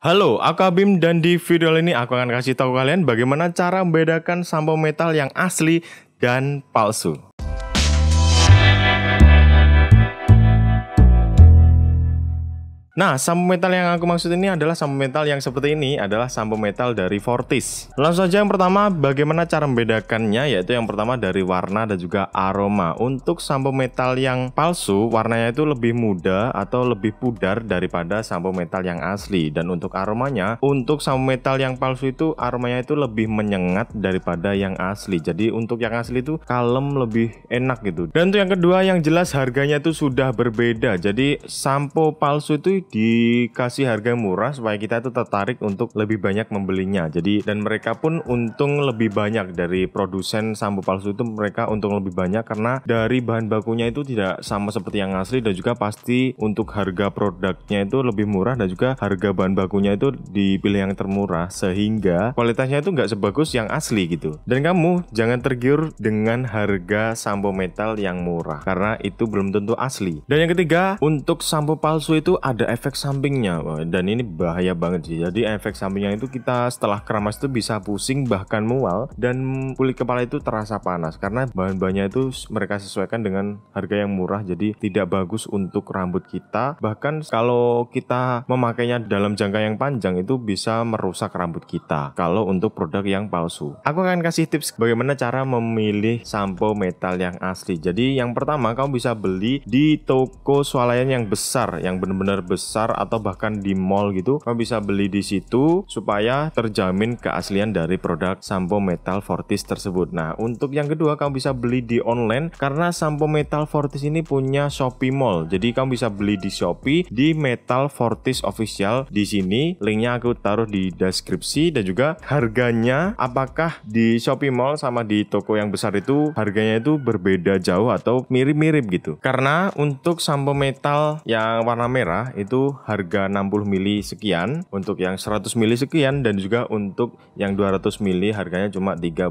Halo, aku Abim dan di video ini aku akan kasih tahu kalian bagaimana cara membedakan sampo metal yang asli dan palsu. Nah, sampo metal yang aku maksud ini adalah sampo metal yang seperti ini adalah sampo metal dari Fortis. Langsung saja yang pertama, bagaimana cara membedakannya? Yaitu yang pertama dari warna dan juga aroma. Untuk sampo metal yang palsu, warnanya itu lebih muda atau lebih pudar daripada sampo metal yang asli. Dan untuk aromanya, untuk sampo metal yang palsu itu aromanya itu lebih menyengat daripada yang asli. Jadi untuk yang asli itu kalem lebih enak gitu. Dan untuk yang kedua, yang jelas harganya itu sudah berbeda. Jadi sampo palsu itu dikasih harga murah supaya kita itu tertarik untuk lebih banyak membelinya. Jadi dan mereka pun untung lebih banyak dari produsen sampo palsu itu mereka untung lebih banyak karena dari bahan bakunya itu tidak sama seperti yang asli dan juga pasti untuk harga produknya itu lebih murah dan juga harga bahan bakunya itu dipilih yang termurah sehingga kualitasnya itu nggak sebagus yang asli gitu. Dan kamu jangan tergiur dengan harga sampo metal yang murah karena itu belum tentu asli. Dan yang ketiga untuk sampo palsu itu ada efek sampingnya dan ini bahaya banget sih. Jadi efek sampingnya itu kita setelah keramas itu bisa pusing bahkan mual dan kulit kepala itu terasa panas karena bahan-bahannya itu mereka sesuaikan dengan harga yang murah jadi tidak bagus untuk rambut kita bahkan kalau kita memakainya dalam jangka yang panjang itu bisa merusak rambut kita kalau untuk produk yang palsu. Aku akan kasih tips bagaimana cara memilih sampo metal yang asli. Jadi yang pertama kamu bisa beli di toko swalayan yang besar yang benar-benar besar besar atau bahkan di mall gitu kamu bisa beli di situ supaya terjamin keaslian dari produk sampo metal fortis tersebut nah untuk yang kedua kamu bisa beli di online karena sampo metal fortis ini punya Shopee Mall jadi kamu bisa beli di Shopee di metal fortis official di sini linknya aku taruh di deskripsi dan juga harganya apakah di Shopee Mall sama di toko yang besar itu harganya itu berbeda jauh atau mirip-mirip gitu karena untuk sampo metal yang warna merah itu itu harga 60 mili sekian, untuk yang 100 mili sekian dan juga untuk yang 200 mili harganya cuma 35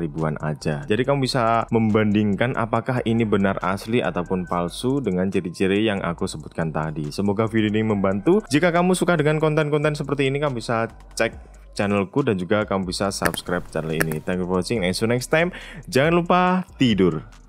ribuan aja. Jadi kamu bisa membandingkan apakah ini benar asli ataupun palsu dengan ciri-ciri yang aku sebutkan tadi. Semoga video ini membantu. Jika kamu suka dengan konten-konten seperti ini, kamu bisa cek channelku dan juga kamu bisa subscribe channel ini. Thank you for watching and see you next time. Jangan lupa tidur.